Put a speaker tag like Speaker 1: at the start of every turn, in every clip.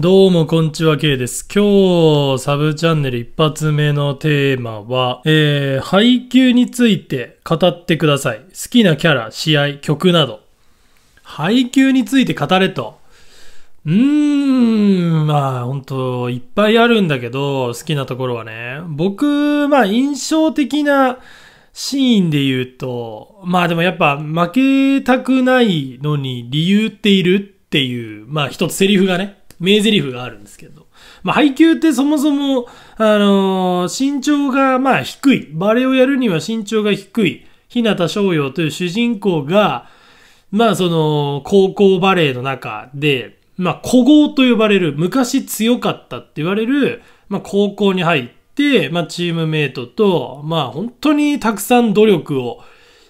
Speaker 1: どうも、こんにちは、K です。今日、サブチャンネル一発目のテーマは、えー、配給について語ってください。好きなキャラ、試合、曲など。配給について語れと。うーん、まあ、ほんと、いっぱいあるんだけど、好きなところはね。僕、まあ、印象的なシーンで言うと、まあでもやっぱ、負けたくないのに理由っているっていう、まあ一つセリフがね、名台詞があるんですけど、まあ、配球ってそもそも、あのー、身長がまあ低い。バレーをやるには身長が低い。日向翔陽という主人公が、まあその、高校バレーの中で、まあ古豪と呼ばれる、昔強かったって言われる、まあ高校に入って、まあチームメイトと、まあ本当にたくさん努力を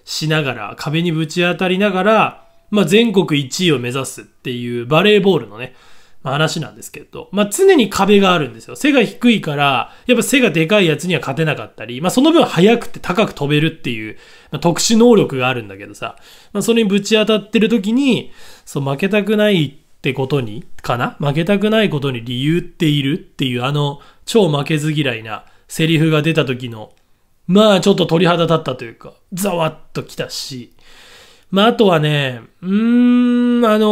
Speaker 1: しながら、壁にぶち当たりながら、まあ全国1位を目指すっていうバレーボールのね、まあ、話なんですけど、まあ、常に壁があるんですよ。背が低いから、やっぱ背がでかいやつには勝てなかったり、まあ、その分速くて高く飛べるっていう、まあ、特殊能力があるんだけどさ、まあ、それにぶち当たってる時に、そう、負けたくないってことに、かな負けたくないことに理由っているっていう、あの、超負けず嫌いなセリフが出た時の、まあ、ちょっと鳥肌立ったというか、ざわっときたし、まあ、あとはね、うーん、あの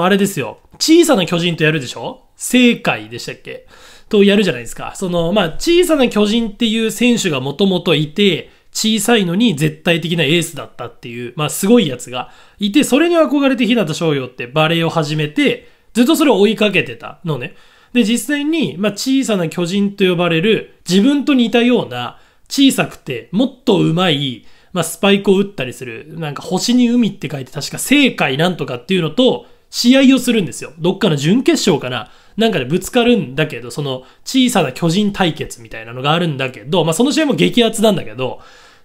Speaker 1: ー、あれですよ。小さな巨人とやるでしょ正解でしたっけとやるじゃないですか。その、まあ、小さな巨人っていう選手がもともといて、小さいのに絶対的なエースだったっていう、まあ、すごいやつがいて、それに憧れて日向翔陽ってバレーを始めて、ずっとそれを追いかけてたのね。で、実際に、まあ、小さな巨人と呼ばれる、自分と似たような、小さくて、もっと上手い、まあ、スパイクを打ったりする、なんか星に海って書いて確か正解なんとかっていうのと、試合をするんですよ。どっかの準決勝かな。なんかでぶつかるんだけど、その小さな巨人対決みたいなのがあるんだけど、まあその試合も激アツなんだけど、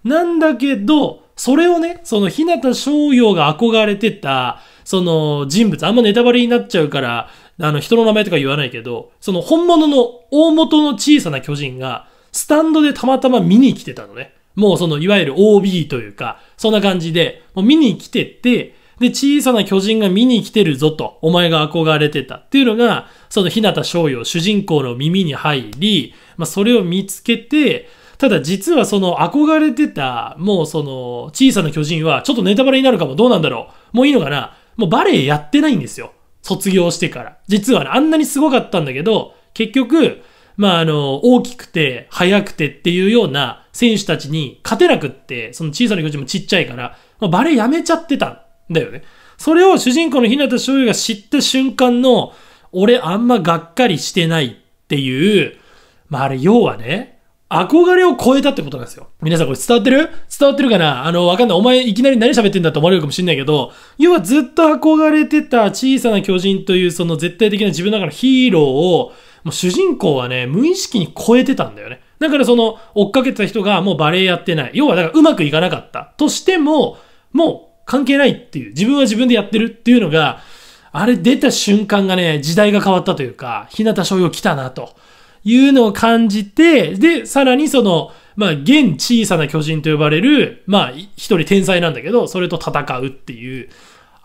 Speaker 1: なんだけど、それをね、その日向翔陽が憧れてた、その人物、あんまネタバレになっちゃうから、あの人の名前とか言わないけど、その本物の大元の小さな巨人が、スタンドでたまたま見に来てたのね。もうその、いわゆる OB というか、そんな感じで、もう見に来てて、で、小さな巨人が見に来てるぞと、お前が憧れてたっていうのが、その日向翔陽、主人公の耳に入り、まあ、それを見つけて、ただ実はその憧れてた、もうその小さな巨人は、ちょっとネタバレになるかも、どうなんだろう。もういいのかなもうバレエやってないんですよ。卒業してから。実はね、あんなにすごかったんだけど、結局、まああの、大きくて、速くてっていうような選手たちに勝てなくって、その小さな巨人もちっちゃいから、まあ、バレエやめちゃってただよね。それを主人公の日向翔陽が知った瞬間の、俺あんまがっかりしてないっていう、まああれ要はね、憧れを超えたってことなんですよ。皆さんこれ伝わってる伝わってるかなあの、わかんない。お前いきなり何喋ってんだって思われるかもしんないけど、要はずっと憧れてた小さな巨人というその絶対的な自分の中のヒーローを、もう主人公はね、無意識に超えてたんだよね。だからその、追っかけてた人がもうバレエやってない。要はだからうまくいかなかった。としても、もう関係ないっていう、自分は自分でやってるっていうのが、あれ出た瞬間がね、時代が変わったというか、日向翔陽来たなというのを感じて、で、さらにその、まあ、現小さな巨人と呼ばれる、まあ、一人天才なんだけど、それと戦うっていう、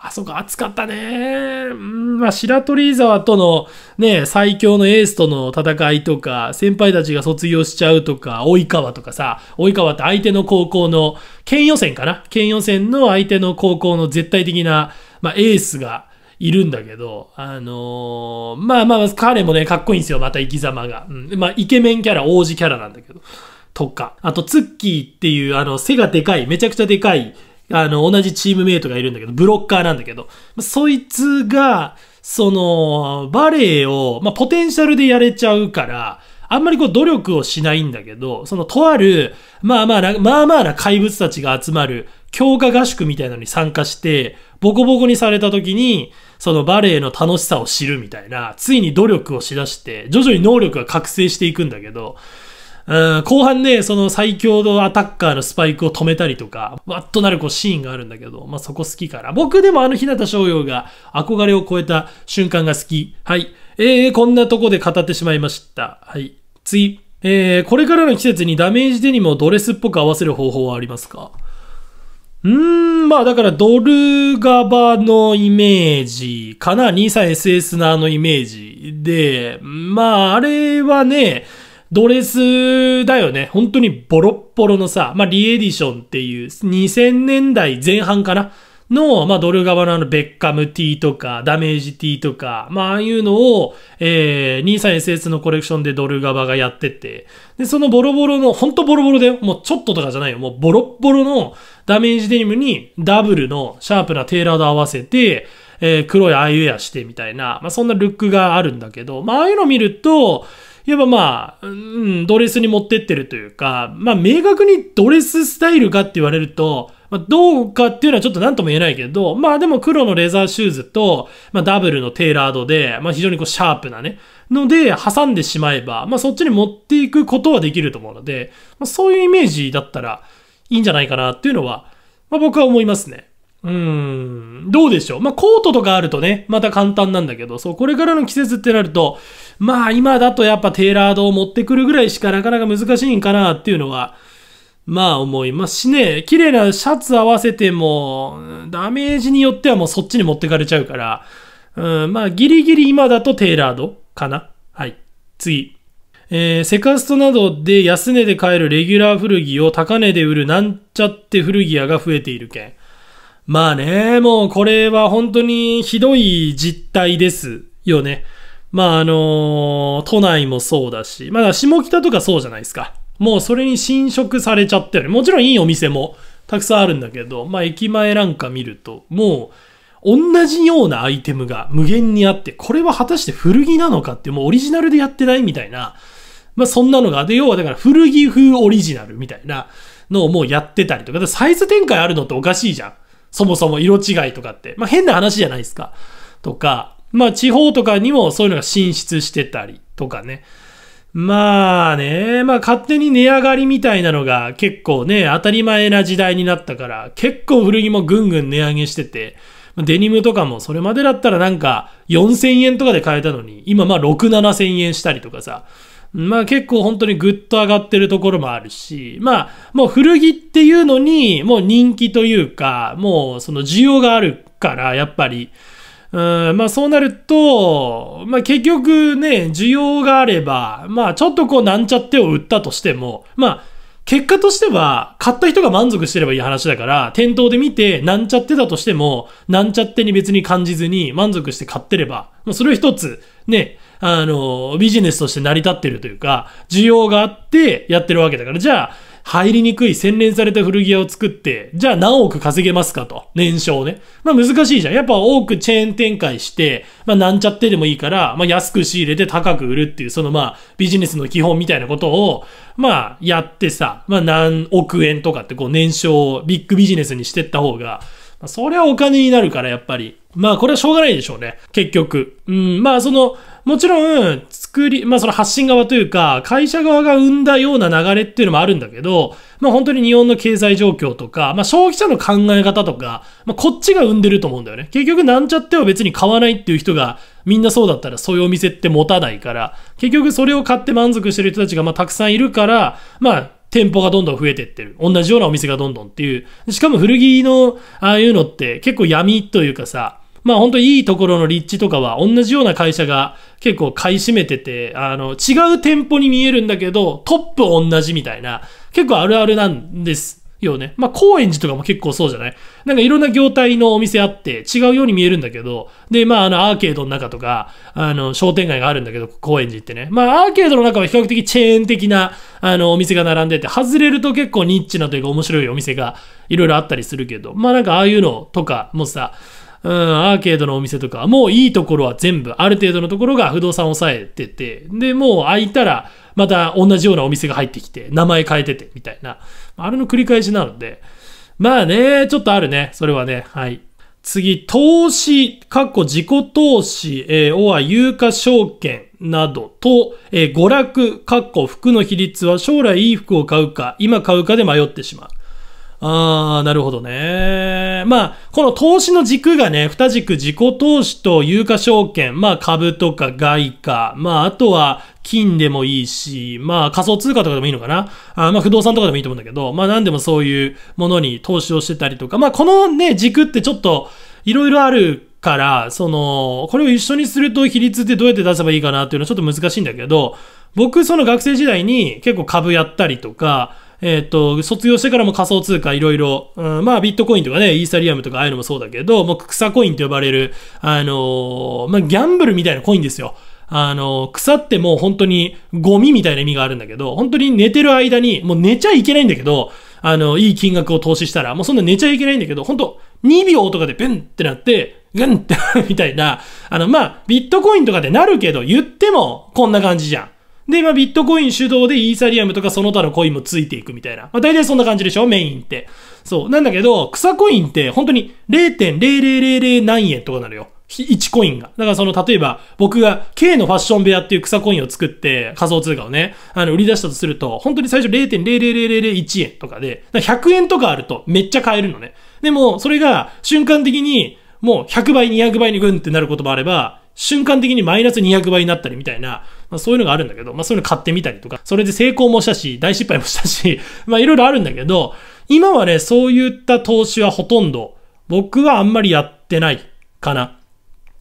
Speaker 1: あそこ暑かったね。うん、まあ、白鳥沢とのね、最強のエースとの戦いとか、先輩たちが卒業しちゃうとか、及川とかさ、及川って相手の高校の、県予選かな県予選の相手の高校の絶対的な、まあ、エースが、いるんだけど、あのー、まあまあ、彼もね、かっこいいんですよ、また生き様が。うん、まあ、イケメンキャラ、王子キャラなんだけど。とか。あと、ツッキーっていう、あの、背がでかい、めちゃくちゃでかい、あの、同じチームメイトがいるんだけど、ブロッカーなんだけど、そいつが、その、バレエを、まあ、ポテンシャルでやれちゃうから、あんまりこう努力をしないんだけど、そのとある、まあまあな、まあまあな怪物たちが集まる強化合宿みたいなのに参加して、ボコボコにされた時に、そのバレエの楽しさを知るみたいな、ついに努力をしだして、徐々に能力が覚醒していくんだけど、後半ね、その最強のアタッカーのスパイクを止めたりとか、わっとなるこうシーンがあるんだけど、まあ、そこ好きから。僕でもあの日向翔陽が憧れを超えた瞬間が好き。はい。えー、こんなとこで語ってしまいました。はい。次。えー、これからの季節にダメージデニムをドレスっぽく合わせる方法はありますかうーん、まあだからドルガバのイメージかな ?23SS のあのイメージで、まああれはね、ドレスだよね。本当にボロッボロのさ、まあ、リエディションっていう2000年代前半かなの、まあ、ドル側のあの、ベッカム T とか、ダメージ T とか、まあ、ああいうのを、えー、23SS のコレクションでドル側がやってて、で、そのボロボロの、ほんとボロボロだよ。もうちょっととかじゃないよ。もうボロッボロのダメージデニムに、ダブルのシャープなテーラーと合わせて、えー、黒いアイウェアしてみたいな、まあ、そんなルックがあるんだけど、まあ、ああいうの見ると、いえばまあ、うん、ドレスに持ってってるというか、まあ明確にドレススタイルかって言われると、まあ、どうかっていうのはちょっと何とも言えないけど、まあでも黒のレザーシューズと、まあダブルのテーラードで、まあ非常にこうシャープなね、ので挟んでしまえば、まあそっちに持っていくことはできると思うので、まあ、そういうイメージだったらいいんじゃないかなっていうのは、まあ僕は思いますね。うん、どうでしょう。まあ、コートとかあるとね、また簡単なんだけど、そう、これからの季節ってなると、まあ今だとやっぱテーラードを持ってくるぐらいしかなかなか難しいんかなっていうのは、まあ思いますしね、綺麗なシャツ合わせても、ダメージによってはもうそっちに持ってかれちゃうから、うん、まあギリギリ今だとテーラードかな。はい。次。えー、セカストなどで安値で買えるレギュラー古着を高値で売るなんちゃって古着屋が増えている件。まあね、もうこれは本当にひどい実態ですよね。まあ、あの都内もそうだし、まあ下北とかそうじゃないですか。もうそれに侵食されちゃったよね。もちろんいいお店もたくさんあるんだけど、まあ、駅前なんか見ると、もう、同じようなアイテムが無限にあって、これは果たして古着なのかって、もうオリジナルでやってないみたいな、まあそんなのが、で、要はだから古着風オリジナルみたいなのをもうやってたりとか、かサイズ展開あるのっておかしいじゃん。そもそも色違いとかって。まあ変な話じゃないですか。とか、まあ地方とかにもそういうのが進出してたりとかね。まあね、まあ勝手に値上がりみたいなのが結構ね、当たり前な時代になったから、結構古着もぐんぐん値上げしてて、デニムとかもそれまでだったらなんか4000円とかで買えたのに、今まあ6、7000円したりとかさ、まあ結構本当にぐっと上がってるところもあるし、まあもう古着っていうのにもう人気というか、もうその需要があるから、やっぱり、うん、まあそうなると、まあ結局ね、需要があれば、まあちょっとこうなんちゃってを売ったとしても、まあ結果としては、買った人が満足してればいい話だから、店頭で見て、なんちゃってだとしても、なんちゃってに別に感じずに満足して買ってれば、まあ、それを一つ、ね、あの、ビジネスとして成り立ってるというか、需要があってやってるわけだから、じゃあ、入りにくい洗練された古着屋を作って、じゃあ何億稼げますかと。年商ね。まあ難しいじゃん。やっぱ多くチェーン展開して、まあなんちゃってでもいいから、まあ安く仕入れて高く売るっていう、そのまあビジネスの基本みたいなことを、まあやってさ、まあ何億円とかってこう年商をビッグビジネスにしてった方が、まあそれはお金になるからやっぱり。まあこれはしょうがないでしょうね。結局。うん、まあその、もちろん、作り、まあその発信側というか、会社側が生んだような流れっていうのもあるんだけど、まあ本当に日本の経済状況とか、まあ消費者の考え方とか、まあこっちが生んでると思うんだよね。結局なんちゃっては別に買わないっていう人が、みんなそうだったらそういうお店って持たないから、結局それを買って満足してる人たちがまあたくさんいるから、まあ店舗がどんどん増えてってる。同じようなお店がどんどんっていう。しかも古着のああいうのって結構闇というかさ、まあ本当いいところの立地とかは同じような会社が結構買い占めてて、あの、違う店舗に見えるんだけど、トップ同じみたいな、結構あるあるなんですよね。まあ、高円寺とかも結構そうじゃないなんかいろんな業態のお店あって、違うように見えるんだけど、で、まあ、あの、アーケードの中とか、あの、商店街があるんだけど、高円寺ってね。まあ、アーケードの中は比較的チェーン的な、あの、お店が並んでて、外れると結構ニッチなというか面白いお店がいろいろあったりするけど、まあ、なんかああいうのとかもさ、うん、アーケードのお店とか、もういいところは全部、ある程度のところが不動産を抑えてて、で、もう開いたら、また同じようなお店が入ってきて、名前変えてて、みたいな。あれの繰り返しなので、まあね、ちょっとあるね。それはね、はい。次、投資、過去自己投資、えー、おは有価証券などと、えー、娯楽、過去服の比率は将来いい服を買うか、今買うかで迷ってしまう。ああ、なるほどね。まあ、この投資の軸がね、二軸自己投資と有価証券、まあ株とか外貨、まああとは金でもいいし、まあ仮想通貨とかでもいいのかな。あまあ不動産とかでもいいと思うんだけど、まあ何でもそういうものに投資をしてたりとか、まあこのね、軸ってちょっといろいろあるから、その、これを一緒にすると比率ってどうやって出せばいいかなっていうのはちょっと難しいんだけど、僕その学生時代に結構株やったりとか、えっ、ー、と、卒業してからも仮想通貨いろいろ、うん、まあビットコインとかね、イーサリアムとかああいうのもそうだけど、もう草コインと呼ばれる、あのまあギャンブルみたいなコインですよ。あの、草ってもう本当にゴミみたいな意味があるんだけど、本当に寝てる間に、もう寝ちゃいけないんだけど、あの、いい金額を投資したら、もうそんな寝ちゃいけないんだけど、本当2秒とかでブンってなって、グンってみたいな、あの、まあ、ビットコインとかでなるけど、言ってもこんな感じじゃん。で、まあ、ビットコイン主導でイーサリアムとかその他のコインもついていくみたいな。まあ、大体そんな感じでしょメインって。そう。なんだけど、草コインって本当に0.0000何円とかなるよ。1コインが。だからその、例えば、僕が K のファッション部屋っていう草コインを作って仮想通貨をね、あの、売り出したとすると、本当に最初0.00001円とかで、か100円とかあるとめっちゃ買えるのね。でも、それが瞬間的にもう100倍、200倍にグンってなることもあれば、瞬間的にマイナス200倍になったりみたいな、まあ、そういうのがあるんだけど、まあ、そういうの買ってみたりとか、それで成功もしたし、大失敗もしたし、まあ、いろいろあるんだけど、今はね、そういった投資はほとんど、僕はあんまりやってないかな。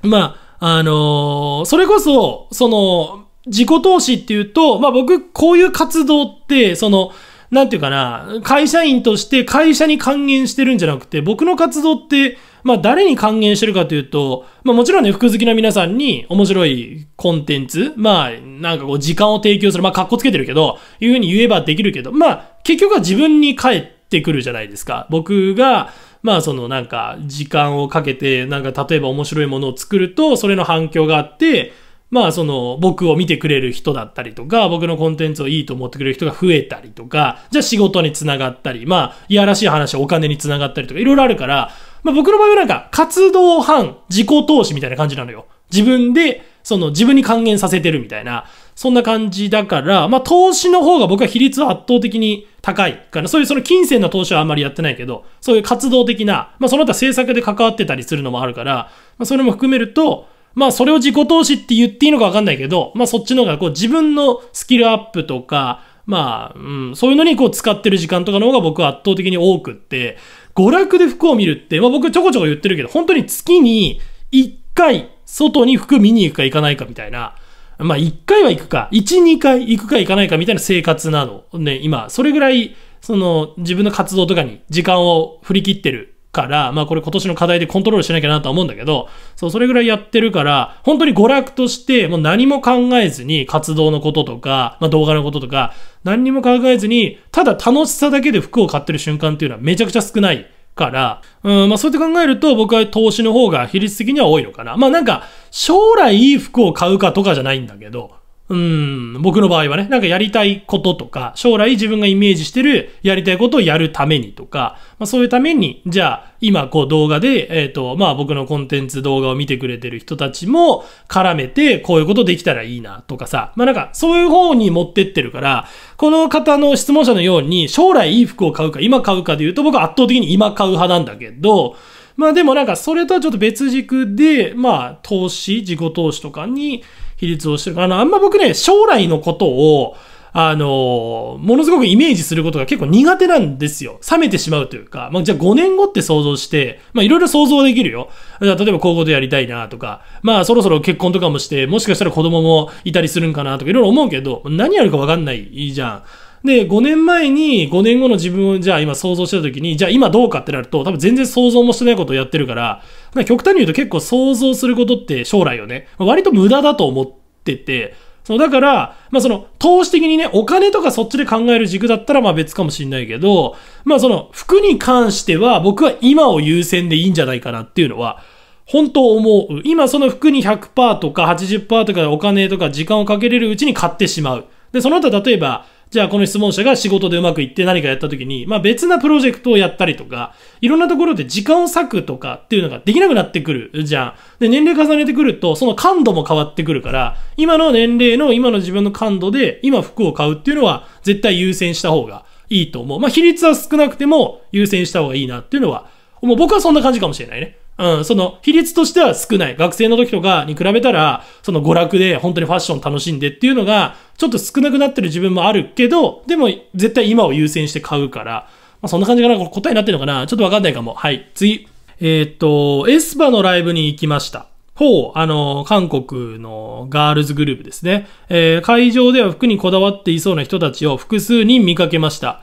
Speaker 1: まあ、あのー、それこそ、その、自己投資っていうと、まあ僕、こういう活動って、その、なんていうかな、会社員として会社に還元してるんじゃなくて、僕の活動って、まあ誰に還元してるかというと、まあもちろんね、服好きな皆さんに面白いコンテンツ、まあなんかこう時間を提供する、まあ格好つけてるけど、いうふうに言えばできるけど、まあ結局は自分に返ってくるじゃないですか。僕が、まあそのなんか時間をかけて、なんか例えば面白いものを作ると、それの反響があって、まあその僕を見てくれる人だったりとか、僕のコンテンツをいいと思ってくれる人が増えたりとか、じゃあ仕事につながったり、まあいやらしい話はお金につながったりとか、いろいろあるから、まあ僕の場合はなんか活動反自己投資みたいな感じなのよ。自分で、その自分に還元させてるみたいな、そんな感じだから、まあ投資の方が僕は比率は圧倒的に高いから、そういうその金銭の投資はあんまりやってないけど、そういう活動的な、まあその他制作で関わってたりするのもあるから、まあそれも含めると、まあそれを自己投資って言っていいのかわかんないけど、まあそっちの方がこう自分のスキルアップとか、まあ、うん、そういうのにこう使ってる時間とかの方が僕は圧倒的に多くって、娯楽で服を見るって、まあ僕ちょこちょこ言ってるけど、本当に月に1回外に服見に行くか行かないかみたいな、まあ1回は行くか、1、2回行くか行かないかみたいな生活なの。ね、今、それぐらい、その自分の活動とかに時間を振り切ってるから、まあこれ今年の課題でコントロールしなきゃなとは思うんだけど、そう、それぐらいやってるから、本当に娯楽としてもう何も考えずに活動のこととか、まあ動画のこととか、何にも考えずに、ただ楽しさだけで服を買ってる瞬間っていうのはめちゃくちゃ少ないから、うん、まあそうやって考えると僕は投資の方が比率的には多いのかな。まあなんか、将来いい服を買うかとかじゃないんだけど、うん、僕の場合はね、なんかやりたいこととか、将来自分がイメージしてるやりたいことをやるためにとか、まあそういうために、じゃあ今こう動画で、えっ、ー、と、まあ僕のコンテンツ動画を見てくれてる人たちも絡めて、こういうことできたらいいなとかさ、まあなんかそういう方に持ってってるから、この方の質問者のように、将来いい服を買うか今買うかで言うと僕は圧倒的に今買う派なんだけど、まあでもなんかそれとはちょっと別軸で、まあ投資、自己投資とかに、比率をしてる。あの、あんま僕ね、将来のことを、あの、ものすごくイメージすることが結構苦手なんですよ。冷めてしまうというか、まあ、じゃあ5年後って想像して、まあ、いろいろ想像できるよ。例えば高校でやりたいなとか、まあ、そろそろ結婚とかもして、もしかしたら子供もいたりするんかなとか、いろいろ思うけど、何やるかわかんないじゃん。で、5年前に、5年後の自分をじゃあ今想像してた時に、じゃあ今どうかってなると、多分全然想像もしてないことをやってるから、か極端に言うと結構想像することって将来をね、割と無駄だと思ってて、そう、だから、まあその、投資的にね、お金とかそっちで考える軸だったらまあ別かもしんないけど、まあその、服に関しては僕は今を優先でいいんじゃないかなっていうのは、本当思う。今その服に100%とか80%とかお金とか時間をかけれるうちに買ってしまう。で、その後例えば、じゃあこの質問者が仕事でうまくいって何かやった時に、まあ別なプロジェクトをやったりとか、いろんなところで時間を割くとかっていうのができなくなってくるじゃん。で、年齢重ねてくると、その感度も変わってくるから、今の年齢の今の自分の感度で今服を買うっていうのは絶対優先した方がいいと思う。まあ比率は少なくても優先した方がいいなっていうのは、もう僕はそんな感じかもしれないね。うん、その、比率としては少ない。学生の時とかに比べたら、その娯楽で本当にファッション楽しんでっていうのが、ちょっと少なくなってる自分もあるけど、でも絶対今を優先して買うから、まあ、そんな感じかな。これ答えになってるのかなちょっとわかんないかも。はい、次。えー、っと、エスパのライブに行きました。ほう、あの、韓国のガールズグループですね。えー、会場では服にこだわっていそうな人たちを複数人見かけました。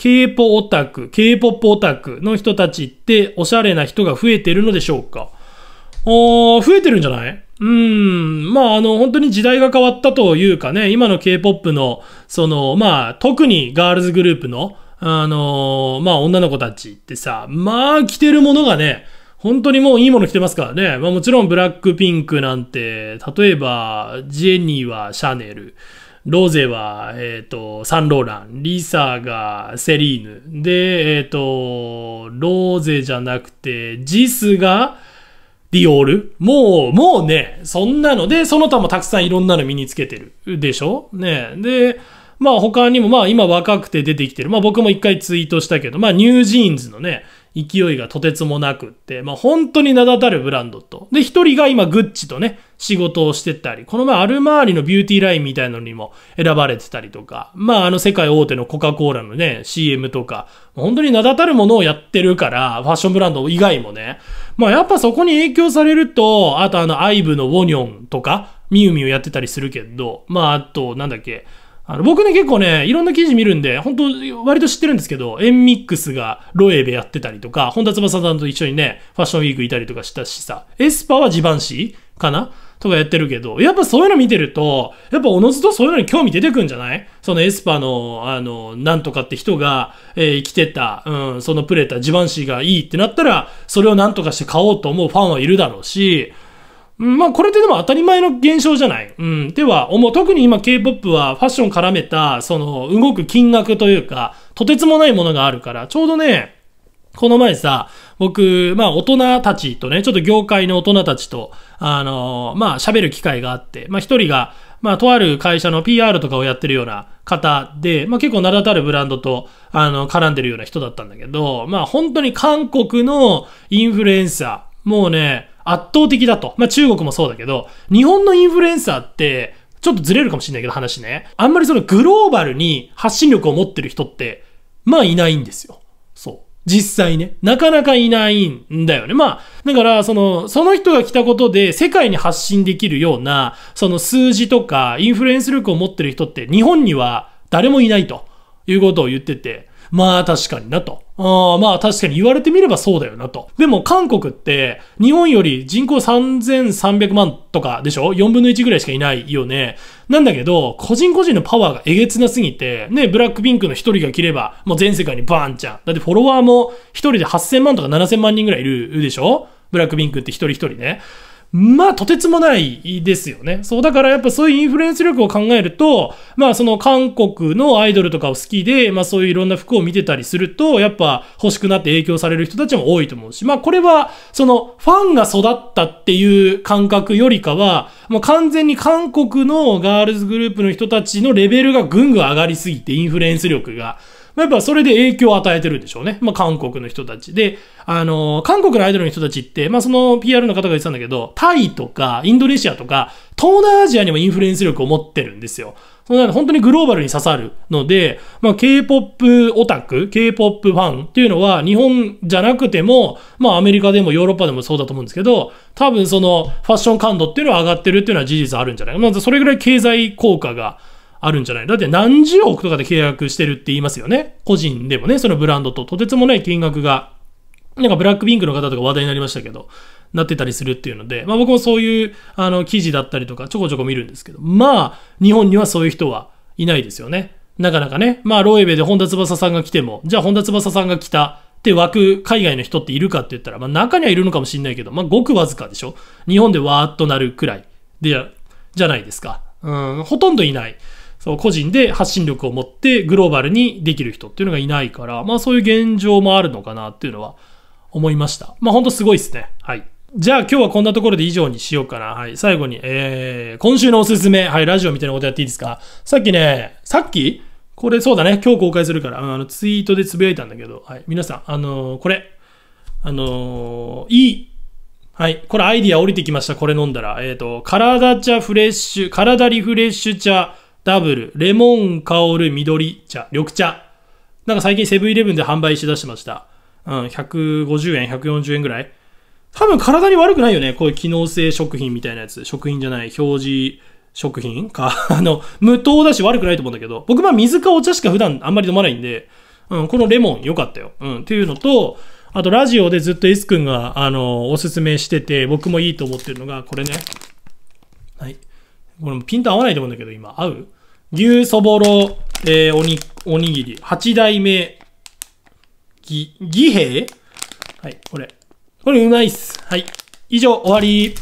Speaker 1: K-POP オタク、K-POP オタクの人たちっておしゃれな人が増えてるのでしょうか増えてるんじゃないうん。まあ、あの、本当に時代が変わったというかね、今の K-POP の、その、まあ、特にガールズグループの、あのまあ、女の子たちってさ、まあ、着てるものがね、本当にもういいもの着てますからね。まあもちろんブラックピンクなんて、例えば、ジェニーはシャネル。ローゼは、えっ、ー、と、サンローラン、リサがセリーヌ、で、えっ、ー、と、ローゼじゃなくて、ジスが、ディオールもう、もうね、そんなので、その他もたくさんいろんなの身につけてるでしょねで、まあ他にも、まあ今若くて出てきてる。まあ僕も一回ツイートしたけど、まあニュージーンズのね、勢いがとてつもなくって、まあ、本当に名だたるブランドと。で、一人が今、グッチとね、仕事をしてたり、この前、アルマーリのビューティーラインみたいなのにも選ばれてたりとか、まあ、あの、世界大手のコカ・コーラのね、CM とか、本当に名だたるものをやってるから、ファッションブランド以外もね、まあ、やっぱそこに影響されると、あとあの、アイブのウォニョンとか、ミュウミュウやってたりするけど、まあ、あと、なんだっけ、あの僕ね、結構ね、いろんな記事見るんで、本当割と知ってるんですけど、エンミックスがロエベやってたりとか、本田翼さんと一緒にね、ファッションウィークいたりとかしたしさ、エスパはジバンシーかなとかやってるけど、やっぱそういうの見てると、やっぱおのずとそういうのに興味出てくんじゃないそのエスパの、あの、なんとかって人が、えー、着てた、うん、そのプレタ、ジバンシーがいいってなったら、それをなんとかして買おうと思うファンはいるだろうし、まあこれってでも当たり前の現象じゃない。うん。では、思う。特に今 K-POP はファッション絡めた、その動く金額というか、とてつもないものがあるから、ちょうどね、この前さ、僕、まあ大人たちとね、ちょっと業界の大人たちと、あのー、まあ喋る機会があって、まあ一人が、まあとある会社の PR とかをやってるような方で、まあ結構名だたるブランドと、あの、絡んでるような人だったんだけど、まあ本当に韓国のインフルエンサー、もうね、圧倒的だと。まあ、中国もそうだけど、日本のインフルエンサーって、ちょっとずれるかもしれないけど話ね。あんまりそのグローバルに発信力を持ってる人って、まあいないんですよ。そう。実際ね。なかなかいないんだよね。まあ、だから、その、その人が来たことで世界に発信できるような、その数字とかインフルエンス力を持ってる人って日本には誰もいないということを言ってて。まあ確かになと。あまあ確かに言われてみればそうだよなと。でも韓国って日本より人口3300万とかでしょ ?4 分の1ぐらいしかいないよね。なんだけど、個人個人のパワーがえげつなすぎて、ね、ブラックピンクの一人が切れば、もう全世界にバーンちゃん。だってフォロワーも一人で8000万とか7000万人ぐらいいるでしょブラックピンクって一人一人ね。まあ、とてつもないですよね。そう、だからやっぱそういうインフルエンス力を考えると、まあ、その韓国のアイドルとかを好きで、まあ、そういういろんな服を見てたりすると、やっぱ欲しくなって影響される人たちも多いと思うし、まあ、これは、その、ファンが育ったっていう感覚よりかは、もう完全に韓国のガールズグループの人たちのレベルがぐんぐん上がりすぎて、インフルエンス力が。まあ、やっぱそれで影響を与えてるんでしょうね。まあ、韓国の人たち。で、あのー、韓国のアイドルの人たちって、まあ、その PR の方が言ってたんだけど、タイとか、インドネシアとか、東南アジアにもインフルエンス力を持ってるんですよ。その本当にグローバルに刺さるので、まあ、K-POP オタク、K-POP ファンっていうのは、日本じゃなくても、まあ、アメリカでもヨーロッパでもそうだと思うんですけど、多分その、ファッション感度っていうのは上がってるっていうのは事実あるんじゃないまあ、それぐらい経済効果が、あるんじゃないだって何十億とかで契約してるって言いますよね。個人でもね、そのブランドととてつもない金額が、なんかブラックピンクの方とか話題になりましたけど、なってたりするっていうので、まあ僕もそういうあの記事だったりとかちょこちょこ見るんですけど、まあ日本にはそういう人はいないですよね。なかなかね、まあロエベで本田翼さんが来ても、じゃあ本田翼さんが来たって枠、海外の人っているかって言ったら、まあ中にはいるのかもしんないけど、まあごくわずかでしょ。日本でわーっとなるくらいで、じゃないですか。うん、ほとんどいない。そう個人で発信力を持ってグローバルにできる人っていうのがいないから、まあそういう現状もあるのかなっていうのは思いました。まあほんとすごいですね。はい。じゃあ今日はこんなところで以上にしようかな。はい。最後に、えー、今週のおすすめ。はい、ラジオみたいなことやっていいですかさっきね、さっきこれそうだね、今日公開するから、あの、ツイートでつぶやいたんだけど、はい。皆さん、あのー、これ、あのー、いい。はい。これアイディア降りてきました。これ飲んだら。えっ、ー、と、体茶フレッシュ、体リフレッシュ茶、ダブル、レモン香る緑茶、緑茶。なんか最近セブンイレブンで販売しだしてました。うん、150円、140円ぐらい。多分体に悪くないよね。こういう機能性食品みたいなやつ。食品じゃない、表示食品か。あの、無糖だし悪くないと思うんだけど。僕まあ水かお茶しか普段あんまり飲まないんで、うん、このレモン良かったよ。うん、っていうのと、あとラジオでずっと S 君が、あの、おすすめしてて、僕もいいと思ってるのが、これね。はい。これもピント合わないと思うんだけど、今、合う牛そぼろ、えー、おに、おにぎり。八代目、ぎ、ぎ兵はい、これ。これうまいっす。はい。以上、終わり。